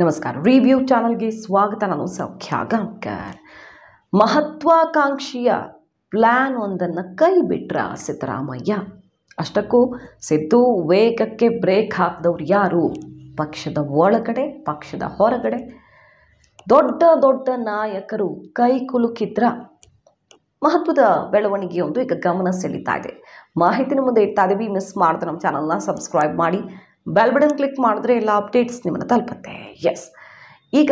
ನಮಸ್ಕಾರ ರಿವ್ಯೂ ಚಾನಲ್ಗೆ ಸ್ವಾಗತ ನಾನು ಸೌಖ್ಯ ಗಾಂಕರ್ ಮಹತ್ವಾಕಾಂಕ್ಷಿಯ ಪ್ಲ್ಯಾನ್ ಒಂದನ್ನು ಕೈ ಬಿಟ್ರ ಸಿದ್ದರಾಮಯ್ಯ ಅಷ್ಟಕ್ಕೂ ಸಿದ್ದು ವೇಗಕ್ಕೆ ಬ್ರೇಕ್ ಹಾಕಿದವ್ರು ಯಾರು ಪಕ್ಷದ ಒಳಗಡೆ ಪಕ್ಷದ ಹೊರಗಡೆ ದೊಡ್ಡ ದೊಡ್ಡ ನಾಯಕರು ಕೈ ಕುಲುಕಿದ್ರ ಮಹತ್ವದ ಬೆಳವಣಿಗೆಯೊಂದು ಈಗ ಗಮನ ಸೆಳೀತಾ ಇದೆ ಮಾಹಿತಿನ ಮುಂದೆ ಇಡ್ತಾ ಇದ್ದೀವಿ ಮಿಸ್ ಮಾಡಿದ್ರೆ ನಮ್ಮ ಚಾನಲ್ನ ಸಬ್ಸ್ಕ್ರೈಬ್ ಮಾಡಿ ಬೆಲ್ ಬಟನ್ ಕ್ಲಿಕ್ ಮಾಡಿದ್ರೆ ಎಲ್ಲ ಅಪ್ಡೇಟ್ಸ್ ನಿಮ್ಮನ್ನು ತಲುಪುತ್ತೆ ಎಸ್ ಈಗ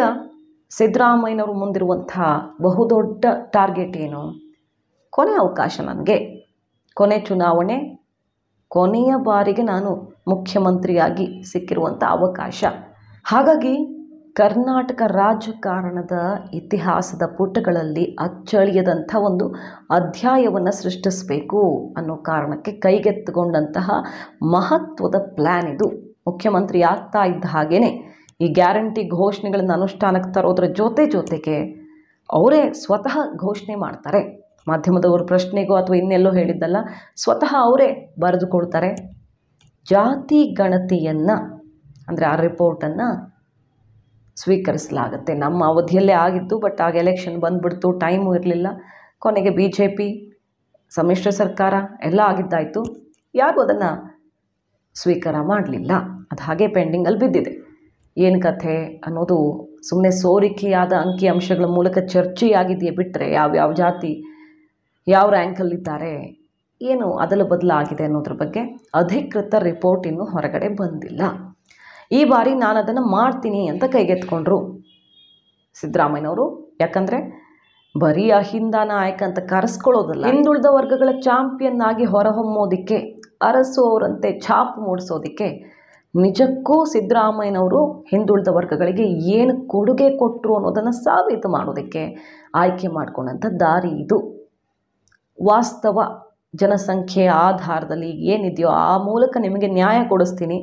ಸಿದ್ದರಾಮಯ್ಯನವರು ಮುಂದಿರುವಂಥ ಬಹುದೊಡ್ಡ ಟಾರ್ಗೆಟ್ ಏನು ಕೊನೆ ಅವಕಾಶ ನನಗೆ ಕೊನೆ ಚುನಾವಣೆ ಕೊನೆಯ ಬಾರಿಗೆ ನಾನು ಮುಖ್ಯಮಂತ್ರಿಯಾಗಿ ಸಿಕ್ಕಿರುವಂಥ ಅವಕಾಶ ಹಾಗಾಗಿ ಕರ್ನಾಟಕ ರಾಜಕಾರಣದ ಇತಿಹಾಸದ ಪುಟಗಳಲ್ಲಿ ಅಚ್ಚಳಿಯದಂಥ ಒಂದು ಅಧ್ಯಾಯವನ್ನು ಸೃಷ್ಟಿಸಬೇಕು ಅನ್ನೋ ಕಾರಣಕ್ಕೆ ಕೈಗೆತ್ತಿಕೊಂಡಂತಹ ಮಹತ್ವದ ಪ್ಲ್ಯಾನ್ ಇದು ಮುಖ್ಯಮಂತ್ರಿ ಆಗ್ತಾ ಇದ್ದ ಹಾಗೇ ಈ ಗ್ಯಾರಂಟಿ ಘೋಷಣೆಗಳನ್ನು ಅನುಷ್ಠಾನಕ್ಕೆ ತರೋದ್ರ ಜೊತೆ ಜೊತೆಗೆ ಅವರೇ ಸ್ವತಃ ಘೋಷಣೆ ಮಾಡ್ತಾರೆ ಮಾಧ್ಯಮದವ್ರ ಪ್ರಶ್ನೆಗೋ ಅಥವಾ ಇನ್ನೆಲ್ಲೋ ಹೇಳಿದ್ದಲ್ಲ ಸ್ವತಃ ಅವರೇ ಬರೆದುಕೊಳ್ತಾರೆ ಜಾತಿ ಗಣತಿಯನ್ನು ಅಂದರೆ ಆ ರಿಪೋರ್ಟನ್ನು ಸ್ವೀಕರಿಸಲಾಗುತ್ತೆ ನಮ್ಮ ಅವಧಿಯಲ್ಲೇ ಆಗಿತ್ತು ಬಟ್ ಆಗ ಎಲೆಕ್ಷನ್ ಬಂದುಬಿಡ್ತು ಟೈಮು ಇರಲಿಲ್ಲ ಕೊನೆಗೆ ಬಿ ಜೆ ಪಿ ಸಮ್ಮಿಶ್ರ ಸರ್ಕಾರ ಎಲ್ಲ ಆಗಿದ್ದಾಯಿತು ಯಾರು ಅದನ್ನು ಸ್ವೀಕಾರ ಮಾಡಲಿಲ್ಲ ಅದು ಹಾಗೆ ಪೆಂಡಿಂಗಲ್ಲಿ ಬಿದ್ದಿದೆ ಏನು ಕಥೆ ಅನ್ನೋದು ಸುಮ್ಮನೆ ಸೋರಿಕೆಯಾದ ಅಂಕಿ ಅಂಶಗಳ ಮೂಲಕ ಚರ್ಚೆಯಾಗಿದೆಯೇ ಬಿಟ್ಟರೆ ಯಾವ ಯಾವ ಜಾತಿ ಯಾವ ರ್ಯಾಂಕಲ್ಲಿದ್ದಾರೆ ಏನು ಅದಲು ಬದಲಾಗಿದೆ ಅನ್ನೋದ್ರ ಬಗ್ಗೆ ಅಧಿಕೃತ ರಿಪೋರ್ಟ್ ಇನ್ನೂ ಹೊರಗಡೆ ಬಂದಿಲ್ಲ ಈ ಬಾರಿ ನಾನು ಅದನ್ನು ಮಾಡ್ತೀನಿ ಅಂತ ಕೈಗೆತ್ಕೊಂಡ್ರು ಸಿದ್ದರಾಮಯ್ಯನವರು ಯಾಕಂದರೆ ಬರೀ ಅಹಿಂದ ನಾಯಕ ಅಂತ ಕರೆಸ್ಕೊಳ್ಳೋದಲ್ಲ ಹಿಂದುಳಿದ ವರ್ಗಗಳ ಚಾಂಪಿಯನ್ ಆಗಿ ಹೊರಹೊಮ್ಮೋದಕ್ಕೆ ಅವರಂತೆ ಛಾಪು ಮೂಡಿಸೋದಕ್ಕೆ ನಿಜಕ್ಕೂ ಸಿದ್ದರಾಮಯ್ಯನವರು ಹಿಂದುಳಿದ ವರ್ಗಗಳಿಗೆ ಏನು ಕೊಡುಗೆ ಕೊಟ್ಟರು ಅನ್ನೋದನ್ನು ಸಾಬೀತು ಮಾಡೋದಕ್ಕೆ ಆಯ್ಕೆ ಮಾಡಿಕೊಂಡಂಥ ದಾರಿ ಇದು ವಾಸ್ತವ ಜನಸಂಖ್ಯೆಯ ಆಧಾರದಲ್ಲಿ ಏನಿದೆಯೋ ಆ ಮೂಲಕ ನಿಮಗೆ ನ್ಯಾಯ ಕೊಡಿಸ್ತೀನಿ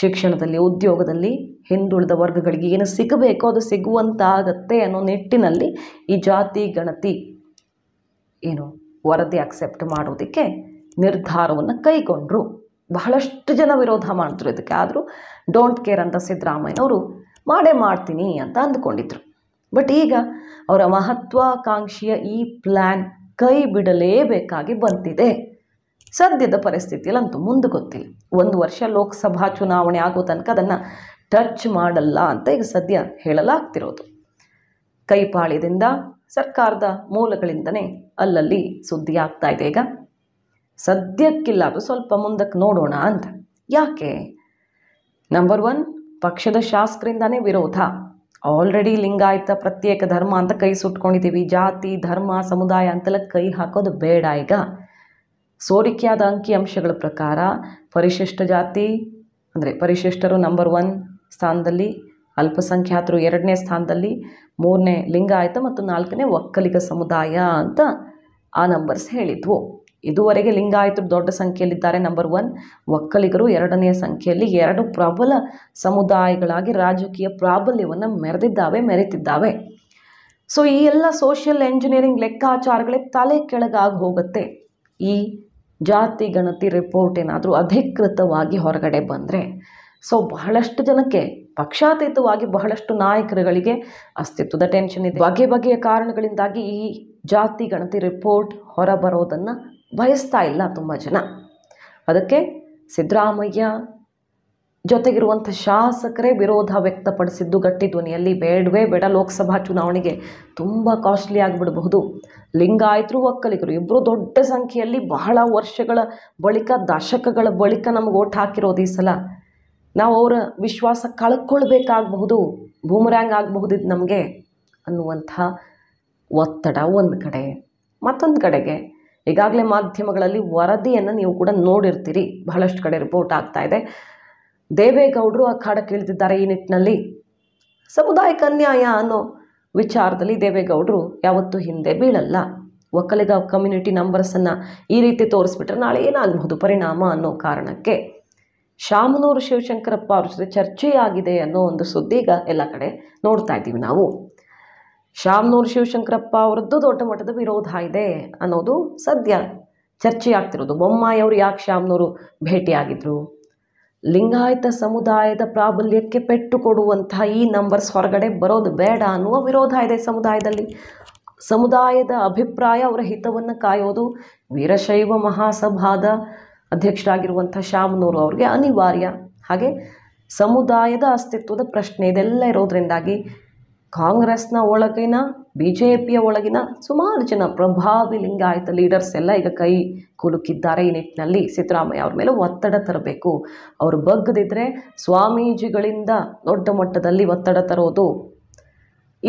ಶಿಕ್ಷಣದಲ್ಲಿ ಉದ್ಯೋಗದಲ್ಲಿ ಹಿಂದುಳಿದ ವರ್ಗಗಳಿಗೆ ಏನು ಸಿಗಬೇಕೋ ಅದು ಸಿಗುವಂತಾಗತ್ತೆ ಅನ್ನೋ ನಿಟ್ಟಿನಲ್ಲಿ ಈ ಜಾತಿ ಗಣತಿ ಏನು ವರದಿ ಅಕ್ಸೆಪ್ಟ್ ಮಾಡೋದಕ್ಕೆ ನಿರ್ಧಾರವನ್ನು ಕೈಗೊಂಡರು ಬಹಳಷ್ಟು ಜನ ವಿರೋಧ ಮಾಡಿದ್ರು ಇದಕ್ಕೆ ಆದರೂ ಡೋಂಟ್ ಕೇರ್ ಅಂತ ಸಿದ್ದರಾಮಯ್ಯನವರು ಮಾಡೇ ಮಾಡ್ತೀನಿ ಅಂತ ಅಂದ್ಕೊಂಡಿದ್ರು ಬಟ್ ಈಗ ಅವರ ಮಹತ್ವಾಕಾಂಕ್ಷಿಯ ಈ ಪ್ಲ್ಯಾನ್ ಕೈ ಬಿಡಲೇಬೇಕಾಗಿ ಬಂತಿದೆ ಸದ್ಯದ ಪರಿಸ್ಥಿತಿಯಲ್ಲಂತೂ ಮುಂದೆ ಗೊತ್ತಿಲ್ಲ ಒಂದು ವರ್ಷ ಲೋಕಸಭಾ ಚುನಾವಣೆ ಆಗೋ ತನಕ ಅದನ್ನು ಟಚ್ ಮಾಡಲ್ಲ ಅಂತ ಈಗ ಸದ್ಯ ಹೇಳಲಾಗ್ತಿರೋದು ಕೈಪಾಳ್ಯದಿಂದ ಸರ್ಕಾರದ ಮೂಲಗಳಿಂದನೇ ಅಲ್ಲಲ್ಲಿ ಸುದ್ದಿ ಆಗ್ತಾ ಇದೆ ಈಗ ಸದ್ಯಕ್ಕಿಲ್ಲ ಅದು ಸ್ವಲ್ಪ ಮುಂದಕ್ಕೆ ನೋಡೋಣ ಅಂತ ಯಾಕೆ ನಂಬರ್ ಒನ್ ಪಕ್ಷದ ಶಾಸಕರಿಂದಾನೇ ವಿರೋಧ ಆಲ್ರೆಡಿ ಲಿಂಗಾಯತ ಪ್ರತ್ಯೇಕ ಧರ್ಮ ಅಂತ ಕೈ ಸುಟ್ಕೊಂಡಿದ್ದೀವಿ ಜಾತಿ ಧರ್ಮ ಸಮುದಾಯ ಅಂತೆಲ್ಲ ಕೈ ಹಾಕೋದು ಬೇಡ ಈಗ ಸೋರಿಕೆಯಾದ ಅಂಕಿಅಂಶಗಳ ಪ್ರಕಾರ ಪರಿಶಿಷ್ಟ ಜಾತಿ ಅಂದರೆ ಪರಿಶಿಷ್ಟರು ನಂಬರ್ ಒನ್ ಸ್ಥಾನದಲ್ಲಿ ಅಲ್ಪಸಂಖ್ಯಾತರು ಎರಡನೇ ಸ್ಥಾನದಲ್ಲಿ ಮೂರನೇ ಲಿಂಗಾಯತ ಮತ್ತು ನಾಲ್ಕನೇ ಒಕ್ಕಲಿಗ ಸಮುದಾಯ ಅಂತ ಆ ನಂಬರ್ಸ್ ಹೇಳಿದ್ವು ಇದುವರೆಗೆ ಲಿಂಗಾಯತರು ದೊಡ್ಡ ಸಂಖ್ಯೆಯಲ್ಲಿದ್ದಾರೆ ನಂಬರ್ ಒನ್ ಒಕ್ಕಲಿಗರು ಎರಡನೇ ಸಂಖ್ಯೆಯಲ್ಲಿ ಎರಡು ಪ್ರಬಲ ಸಮುದಾಯಗಳಾಗಿ ರಾಜಕೀಯ ಪ್ರಾಬಲ್ಯವನ್ನು ಮೆರೆದಿದ್ದಾವೆ ಮೆರೆತಿದ್ದಾವೆ ಸೊ ಈ ಎಲ್ಲ ಸೋಷಿಯಲ್ ಎಂಜಿನಿಯರಿಂಗ್ ಲೆಕ್ಕಾಚಾರಗಳೇ ತಲೆ ಕೆಳಗಾಗಿ ಹೋಗುತ್ತೆ ಈ ಜಾತಿ ಗಣತಿ ರಿಪೋರ್ಟ್ ಏನಾದರೂ ಅಧಿಕೃತವಾಗಿ ಹೊರಗಡೆ ಬಂದರೆ ಸೊ ಬಹಳಷ್ಟು ಜನಕ್ಕೆ ಪಕ್ಷಾತೀತವಾಗಿ ಬಹಳಷ್ಟು ನಾಯಕರುಗಳಿಗೆ ಅಸ್ತಿತ್ವದ ಟೆನ್ಷನ್ ಇದೆ ಬಗೆ ಬಗೆಯ ಕಾರಣಗಳಿಂದಾಗಿ ಈ ಜಾತಿ ಗಣತಿ ರಿಪೋರ್ಟ್ ಹೊರಬರೋದನ್ನು ಬಯಸ್ತಾ ಇಲ್ಲ ತುಂಬ ಜನ ಅದಕ್ಕೆ ಸಿದ್ದರಾಮಯ್ಯ ಜೊತೆಗಿರುವಂಥ ಶಾಸಕರೇ ವಿರೋಧ ವ್ಯಕ್ತಪಡಿಸಿದ್ದು ಗಟ್ಟಿ ಧ್ವನಿಯಲ್ಲಿ ಬೇಡವೇ ಬೇಡ ಲೋಕಸಭಾ ಚುನಾವಣೆಗೆ ತುಂಬ ಕಾಸ್ಟ್ಲಿ ಆಗಿಬಿಡಬಹುದು ಲಿಂಗಾಯತರು ಒಕ್ಕಲಿಗರು ಇಬ್ಬರು ದೊಡ್ಡ ಸಂಖ್ಯೆಯಲ್ಲಿ ಬಹಳ ವರ್ಷಗಳ ಬಳಿಕ ದಶಕಗಳ ಬಳಿಕ ನಮ್ಗೆ ಓಟ್ ಹಾಕಿರೋದು ಈ ಸಲ ನಾವು ಅವರ ವಿಶ್ವಾಸ ಕಳ್ಕೊಳ್ಬೇಕಾಗಬಹುದು ಆಗಬಹುದು ಇದು ನಮಗೆ ಅನ್ನುವಂಥ ಒತ್ತಡ ಒಂದು ಕಡೆ ಮತ್ತೊಂದು ಕಡೆಗೆ ಈಗಾಗಲೇ ಮಾಧ್ಯಮಗಳಲ್ಲಿ ವರದಿಯನ್ನು ನೀವು ಕೂಡ ನೋಡಿರ್ತೀರಿ ಬಹಳಷ್ಟು ಕಡೆ ರಿಪೋರ್ಟ್ ಆಗ್ತಾ ಇದೆ ದೇವೇಗೌಡರು ಖಾಡಕ್ಕಿಳಿದಿದ್ದಾರೆ ಈ ನಿಟ್ಟಿನಲ್ಲಿ ಸಮುದಾಯಕ್ಕೆ ಅನ್ಯಾಯ ಅನ್ನೋ ವಿಚಾರದಲ್ಲಿ ದೇವೇಗೌಡರು ಯಾವತ್ತೂ ಹಿಂದೆ ಬೀಳಲ್ಲ ಒಕ್ಕಲಿಗ ಕಮ್ಯುನಿಟಿ ನಂಬರ್ಸನ್ನು ಈ ರೀತಿ ತೋರಿಸ್ಬಿಟ್ರೆ ನಾಳೆ ಏನಾಗಬಹುದು ಪರಿಣಾಮ ಅನ್ನೋ ಕಾರಣಕ್ಕೆ ಶಾಮನೂರು ಶಿವಶಂಕರಪ್ಪ ಅವ್ರ ಜೊತೆ ಚರ್ಚೆಯಾಗಿದೆ ಅನ್ನೋ ಒಂದು ಸುದ್ದಿ ಈಗ ಎಲ್ಲ ಕಡೆ ನೋಡ್ತಾ ಇದ್ದೀವಿ ನಾವು ಶಾಮನೂರು ಶಿವಶಂಕರಪ್ಪ ಅವರದ್ದು ದೊಡ್ಡ ಮಟ್ಟದ ವಿರೋಧ ಇದೆ ಅನ್ನೋದು ಸದ್ಯ ಚರ್ಚೆಯಾಗ್ತಿರೋದು ಬೊಮ್ಮಾಯಿ ಅವರು ಯಾಕೆ ಶಾಮನೂರು ಭೇಟಿಯಾಗಿದ್ದರು ಲಿಂಗಾಯತ ಸಮುದಾಯದ ಪ್ರಾಬಲ್ಯಕ್ಕೆ ಪೆಟ್ಟು ಕೊಡುವಂತಹ ಈ ನಂಬರ್ಸ್ ಹೊರಗಡೆ ಬರೋದು ಬೇಡ ಅನ್ನುವ ವಿರೋಧ ಇದೆ ಸಮುದಾಯದಲ್ಲಿ ಸಮುದಾಯದ ಅಭಿಪ್ರಾಯ ಅವರ ಹಿತವನ್ನು ಕಾಯೋದು ವೀರಶೈವ ಮಹಾಸಭಾದ ಅಧ್ಯಕ್ಷರಾಗಿರುವಂಥ ಶಾಮನೂರು ಅವರಿಗೆ ಅನಿವಾರ್ಯ ಹಾಗೆ ಸಮುದಾಯದ ಅಸ್ತಿತ್ವದ ಪ್ರಶ್ನೆ ಇದೆಲ್ಲ ಇರೋದರಿಂದಾಗಿ ಕಾಂಗ್ರೆಸ್ನ ಒಳಗಿನ ಬಿ ಜೆ ಪಿಯ ಒಳಗಿನ ಸುಮಾರು ಜನ ಪ್ರಭಾವಿ ಲಿಂಗಾಯತ ಲೀಡರ್ಸ್ ಎಲ್ಲ ಈಗ ಕೈ ಕುಲುಕಿದ್ದಾರೆ ಈ ನಿಟ್ಟಿನಲ್ಲಿ ಸಿದ್ದರಾಮಯ್ಯ ಅವ್ರ ಮೇಲೆ ಒತ್ತಡ ತರಬೇಕು ಅವರು ಬಗ್ಗದಿದ್ರೆ ಸ್ವಾಮೀಜಿಗಳಿಂದ ದೊಡ್ಡ ಮಟ್ಟದಲ್ಲಿ ಒತ್ತಡ ತರೋದು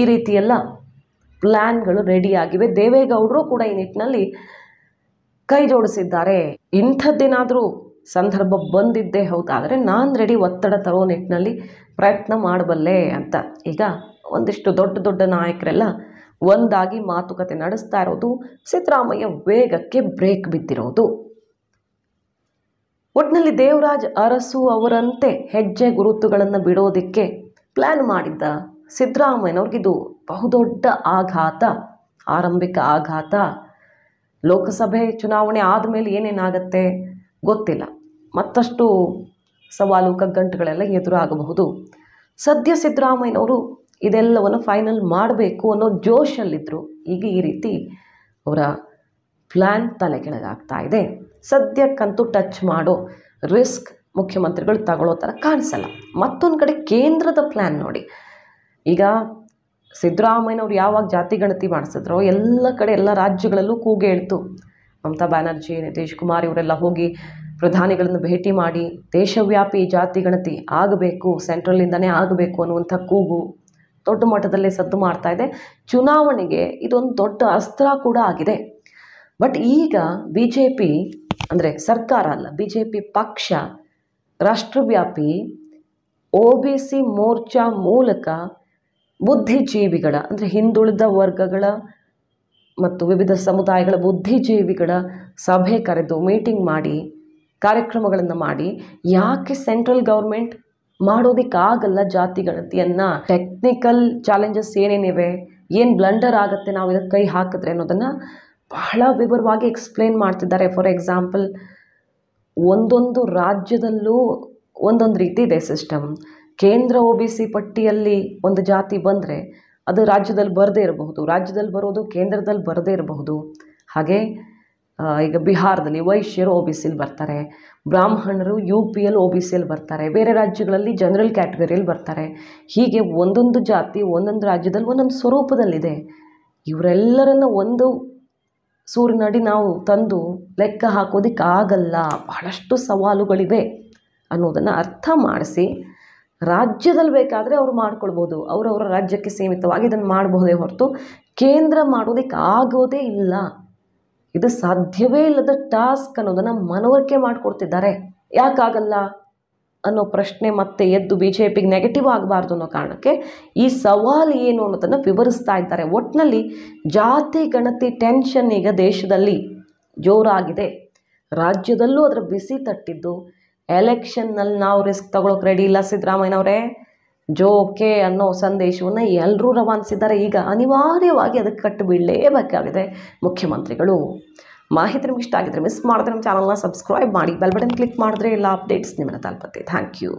ಈ ರೀತಿಯೆಲ್ಲ ಪ್ಲ್ಯಾನ್ಗಳು ರೆಡಿಯಾಗಿವೆ ದೇವೇಗೌಡರು ಕೂಡ ಈ ನಿಟ್ಟಿನಲ್ಲಿ ಕೈ ಜೋಡಿಸಿದ್ದಾರೆ ಇಂಥದ್ದೇನಾದರೂ ಸಂದರ್ಭ ಬಂದಿದ್ದೇ ಹೌದಾದರೆ ನಾನು ರೆಡಿ ಒತ್ತಡ ತರೋ ನಿಟ್ಟಿನಲ್ಲಿ ಪ್ರಯತ್ನ ಮಾಡಬಲ್ಲೆ ಅಂತ ಈಗ ಒಂದಿಷ್ಟು ದೊಡ್ಡ ದೊಡ್ಡ ನಾಯಕರೆಲ್ಲ ಒಂದಾಗಿ ಮಾತುಕತೆ ನಡೆಸ್ತಾ ಇರೋದು ಸಿದ್ದರಾಮಯ್ಯ ವೇಗಕ್ಕೆ ಬ್ರೇಕ್ ಬಿದ್ದಿರೋದು ಒಟ್ಟಿನಲ್ಲಿ ದೇವರಾಜ್ ಅರಸು ಅವರಂತೆ ಹೆಜ್ಜೆ ಗುರುತುಗಳನ್ನು ಬಿಡೋದಕ್ಕೆ ಪ್ಲ್ಯಾನ್ ಮಾಡಿದ್ದ ಸಿದ್ದರಾಮಯ್ಯನವ್ರಿಗಿದು ಬಹುದೊಡ್ಡ ಆಘಾತ ಆರಂಭಿಕ ಆಘಾತ ಲೋಕಸಭೆ ಚುನಾವಣೆ ಆದಮೇಲೆ ಏನೇನಾಗತ್ತೆ ಗೊತ್ತಿಲ್ಲ ಮತ್ತಷ್ಟು ಸವಾಲು ಕಗ್ಗಂಟುಗಳೆಲ್ಲ ಎದುರಾಗಬಹುದು ಸದ್ಯ ಸಿದ್ದರಾಮಯ್ಯನವರು ಇದೆಲ್ಲವನ್ನು ಫೈನಲ್ ಮಾಡಬೇಕು ಅನ್ನೋ ಜೋಶಲ್ಲಿದ್ದರು ಈಗ ಈ ರೀತಿ ಅವರ ಪ್ಲ್ಯಾನ್ ತಲೆ ಕೆಳಗಾಗ್ತಾ ಇದೆ ಸದ್ಯಕ್ಕಂತೂ ಟಚ್ ಮಾಡೋ ರಿಸ್ಕ್ ಮುಖ್ಯಮಂತ್ರಿಗಳು ತಗೊಳ್ಳೋ ಥರ ಕಾಣಿಸಲ್ಲ ಮತ್ತೊಂದು ಕಡೆ ಕೇಂದ್ರದ ಪ್ಲ್ಯಾನ್ ನೋಡಿ ಈಗ ಸಿದ್ದರಾಮಯ್ಯನವ್ರು ಯಾವಾಗ ಜಾತಿ ಗಣತಿ ಮಾಡಿಸಿದ್ರು ಎಲ್ಲ ಕಡೆ ಎಲ್ಲ ರಾಜ್ಯಗಳಲ್ಲೂ ಕೂಗೇಳ್ತು ಮಮತಾ ಬ್ಯಾನರ್ಜಿ ನಿತೀಶ್ ಕುಮಾರ್ ಇವರೆಲ್ಲ ಹೋಗಿ ಪ್ರಧಾನಿಗಳನ್ನು ಭೇಟಿ ಮಾಡಿ ದೇಶವ್ಯಾಪಿ ಜಾತಿ ಗಣತಿ ಆಗಬೇಕು ಸೆಂಟ್ರಲ್ನಿಂದನೇ ಆಗಬೇಕು ಅನ್ನುವಂಥ ಕೂಗು ದೊಡ್ಡ ಮಟ್ಟದಲ್ಲಿ ಸದ್ದು ಮಾಡ್ತಾ ಇದೆ ಚುನಾವಣೆಗೆ ಇದೊಂದು ದೊಡ್ಡ ಅಸ್ತ್ರ ಕೂಡ ಆಗಿದೆ ಬಟ್ ಈಗ ಬಿ ಜೆ ಪಿ ಅಂದರೆ ಸರ್ಕಾರ ಅಲ್ಲ ಬಿ ಜೆ ಪಿ ಪಕ್ಷ ರಾಷ್ಟ್ರವ್ಯಾಪಿ ಒ ಬಿ ಸಿ ಮೋರ್ಚಾ ಮೂಲಕ ಬುದ್ಧಿಜೀವಿಗಳ ಅಂದರೆ ಹಿಂದುಳಿದ ವರ್ಗಗಳ ಮತ್ತು ವಿವಿಧ ಸಮುದಾಯಗಳ ಬುದ್ಧಿಜೀವಿಗಳ ಸಭೆ ಕರೆದು ಮೀಟಿಂಗ್ ಮಾಡಿ ಕಾರ್ಯಕ್ರಮಗಳನ್ನು ಮಾಡಿ ಯಾಕೆ ಸೆಂಟ್ರಲ್ ಗೌರ್ಮೆಂಟ್ ಮಾಡೋದಕ್ಕಾಗಲ್ಲ ಜಾತಿ ಗಣತಿಯನ್ನು ಟೆಕ್ನಿಕಲ್ ಚಾಲೆಂಜಸ್ ಏನೇನಿವೆ ಏನು ಬ್ಲಂಡರ್ ಆಗುತ್ತೆ ನಾವು ಇದಕ್ಕೆ ಕೈ ಹಾಕಿದ್ರೆ ಅನ್ನೋದನ್ನು ಬಹಳ ವಿವರವಾಗಿ ಎಕ್ಸ್ಪ್ಲೇನ್ ಮಾಡ್ತಿದ್ದಾರೆ ಫಾರ್ ಎಕ್ಸಾಂಪಲ್ ಒಂದೊಂದು ರಾಜ್ಯದಲ್ಲೂ ಒಂದೊಂದು ರೀತಿ ಇದೆ ಸಿಸ್ಟಮ್ ಕೇಂದ್ರ ಒ ಬಿ ಸಿ ಪಟ್ಟಿಯಲ್ಲಿ ಒಂದು ಜಾತಿ ಬಂದರೆ ಅದು ರಾಜ್ಯದಲ್ಲಿ ಬರದೇ ಇರಬಹುದು ರಾಜ್ಯದಲ್ಲಿ ಬರೋದು ಕೇಂದ್ರದಲ್ಲಿ ಬರದೇ ಇರಬಹುದು ಹಾಗೆ ಈಗ ಬಿಹಾರದಲ್ಲಿ ವೈಶ್ಯರು ಓ ಬಿ ಸಿಲಿ ಬರ್ತಾರೆ ಬ್ರಾಹ್ಮಣರು ಯು ಪಿ ಎಲ್ ಓ ಬಿ ಸಿಯಲ್ಲಿ ಬರ್ತಾರೆ ಬೇರೆ ರಾಜ್ಯಗಳಲ್ಲಿ ಜನರಲ್ ಕ್ಯಾಟಗರಿಯಲ್ಲಿ ಬರ್ತಾರೆ ಹೀಗೆ ಒಂದೊಂದು ಜಾತಿ ಒಂದೊಂದು ರಾಜ್ಯದಲ್ಲಿ ಒಂದೊಂದು ಸ್ವರೂಪದಲ್ಲಿದೆ ಇವರೆಲ್ಲರನ್ನ ಒಂದು ಸೂರಿನಡಿ ನಾವು ತಂದು ಲೆಕ್ಕ ಹಾಕೋದಕ್ಕೆ ಆಗಲ್ಲ ಬಹಳಷ್ಟು ಸವಾಲುಗಳಿವೆ ಅನ್ನೋದನ್ನು ಅರ್ಥ ಮಾಡಿಸಿ ರಾಜ್ಯದಲ್ಲಿ ಬೇಕಾದರೆ ಅವರು ಮಾಡ್ಕೊಳ್ಬೋದು ಅವರವರ ರಾಜ್ಯಕ್ಕೆ ಸೀಮಿತವಾಗಿ ಇದನ್ನು ಮಾಡಬಹುದೇ ಹೊರತು ಕೇಂದ್ರ ಮಾಡೋದಕ್ಕೆ ಆಗೋದೇ ಇಲ್ಲ ಇದು ಸಾಧ್ಯವೇ ಇಲ್ಲದ ಟಾಸ್ಕ್ ಅನ್ನೋದನ್ನು ಮನವರಿಕೆ ಮಾಡಿಕೊಡ್ತಿದ್ದಾರೆ ಯಾಕಾಗಲ್ಲ ಅನ್ನೋ ಪ್ರಶ್ನೆ ಮತ್ತೆ ಎದ್ದು ಬಿ ಜೆ ಪಿಗೆ ನೆಗೆಟಿವ್ ಆಗಬಾರ್ದು ಅನ್ನೋ ಕಾರಣಕ್ಕೆ ಈ ಸವಾಲು ಏನು ಅನ್ನೋದನ್ನು ವಿವರಿಸ್ತಾ ಇದ್ದಾರೆ ಒಟ್ಟಿನಲ್ಲಿ ಜಾತಿ ಗಣತಿ ಟೆನ್ಷನ್ ಈಗ ದೇಶದಲ್ಲಿ ಜೋರಾಗಿದೆ ರಾಜ್ಯದಲ್ಲೂ ಅದರ ಬಿಸಿ ತಟ್ಟಿದ್ದು ಎಲೆಕ್ಷನ್ನಲ್ಲಿ ನಾವು ರಿಸ್ಕ್ ತಗೊಳಕ್ಕೆ ರೆಡಿ ಇಲ್ಲ ಸಿದ್ದರಾಮಯ್ಯನವರೇ ಜೋಕೆ ಅನ್ನೋ ಸಂದೇಶವನ್ನು ಎಲ್ಲರೂ ರವಾನಿಸಿದ್ದಾರೆ ಈಗ ಅನಿವಾರ್ಯವಾಗಿ ಅದಕ್ಕೆ ಕಟ್ಟು ಬೀಳಲೇಬೇಕಾಗಿದೆ ಮುಖ್ಯಮಂತ್ರಿಗಳು ಮಾಹಿತಿ ನಿಮ್ಗೆ ಇಷ್ಟ ಆಗಿದ್ರೆ ಮಿಸ್ ಮಾಡಿದ್ರೆ ನಮ್ಮ ಚಾನಲ್ನ ಸಬ್ಸ್ಕ್ರೈಬ್ ಮಾಡಿ ಬೆಲ್ ಬಟನ್ ಕ್ಲಿಕ್ ಮಾಡಿದ್ರೆ ಎಲ್ಲ ಅಪ್ಡೇಟ್ಸ್ ನಿಮ್ಮನ್ನು ತಲುಪತ್ತೆ ಥ್ಯಾಂಕ್ ಯು